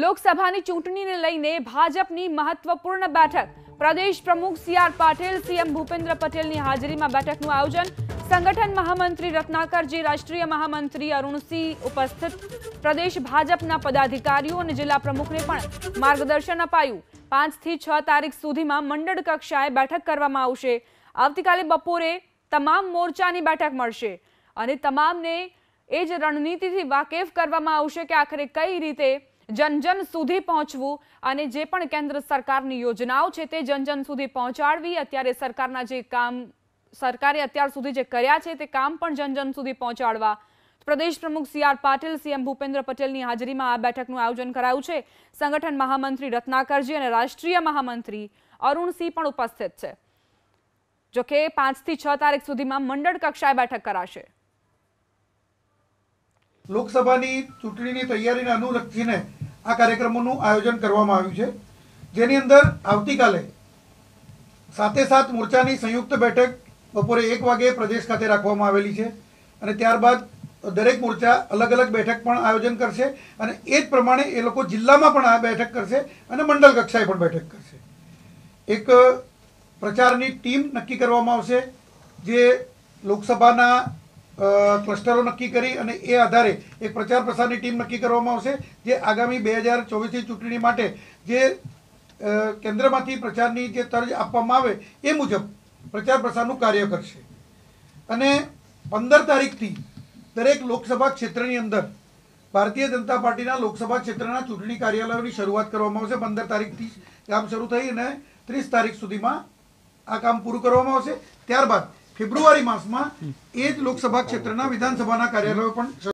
લોકસભાની ચૂંટણીને લઈને ભાજપની મહત્વપૂર્ણ બેઠક પ્રદેશ પ્રમુખ C R Patil CM Bhupendra પટેલની હાજરીમાં બેઠકનું આયોજન સંગઠન મહામંત્રી રત્નાકરજી રાષ્ટ્રીય મહામંત્રી અરુણસિંહ ઉપસ્થિત પ્રદેશ ભાજપના પદાધિકારીઓ અને જિલ્લા પ્રમુખને પણ માર્ગદર્શન અપાયું પાંચથી છ તારીખ સુધીમાં મંડળ કક્ષાએ બેઠક કરવામાં આવશે આવતીકાલે બપોરે તમામ મોરચાની બેઠક મળશે અને તમામને એ જ રણનીતિથી વાકેફ કરવામાં આવશે કે આખરે કઈ રીતે જનજન સુધી પહોંચવું અને જે પણ કેન્દ્ર સરકારની યોજનાઓ છે તે જનજન સુધી પહોંચાડવી અત્યારે સરકારના જે કામ સરકારે અત્યાર સુધી જે કર્યા છે તે કામ પણ જનજન સુધી પહોંચાડવા પ્રદેશ પ્રમુખ C R Patil CM Bhupendra પટેલની હાજરીમાં આ બેઠકનું આયોજન કરાયું છે સંગઠન મહામંત્રી રત્નાકરજી અને રાષ્ટ્રીય મહામંત્રી અરુણસિંહ પણ ઉપસ્થિત છે જોકે પાંચથી છ તારીખ સુધીમાં મંડળ કક્ષાએ બેઠક કરાશે લોકસભાની ચૂંટણીની તૈયારીને અનુલક્ષીને આ કાર્યક્રમોનું આયોજન કરવામાં આવ્યું છે જેની અંદર આવતીકાલે સાથે સાત મોરચાની સંયુક્ત બેઠક બપોરે એક વાગે પ્રદેશ ખાતે રાખવામાં આવેલી છે અને ત્યારબાદ દરેક મોરચા અલગ અલગ બેઠક પણ આયોજન કરશે અને એ જ પ્રમાણે એ લોકો જિલ્લામાં પણ આ બેઠક કરશે અને મંડળ કક્ષાએ પણ બેઠક કરશે એક પ્રચારની ટીમ નક્કી કરવામાં આવશે જે લોકસભાના ક્લસ્ટરો નક્કી કરી અને એ આધારે એક પ્રચાર પ્રસારની ટીમ નક્કી કરવામાં આવશે જે આગામી બે હજાર ચોવીસની ચૂંટણી માટે જે કેન્દ્રમાંથી પ્રચારની જે તર્જ આપવામાં આવે એ મુજબ પ્રચાર પ્રસારનું કાર્ય કરશે અને પંદર તારીખથી દરેક લોકસભા ક્ષેત્રની અંદર ભારતીય જનતા પાર્ટીના લોકસભા ક્ષેત્રના ચૂંટણી કાર્યાલયોની શરૂઆત કરવામાં આવશે પંદર તારીખથી કામ શરૂ થઈ અને ત્રીસ તારીખ સુધીમાં આ કામ પૂરું કરવામાં આવશે ત્યારબાદ ફેબ્રુઆરી માસમાં એ જ લોકસભા ક્ષેત્રના વિધાનસભાના કાર્યાલયો પણ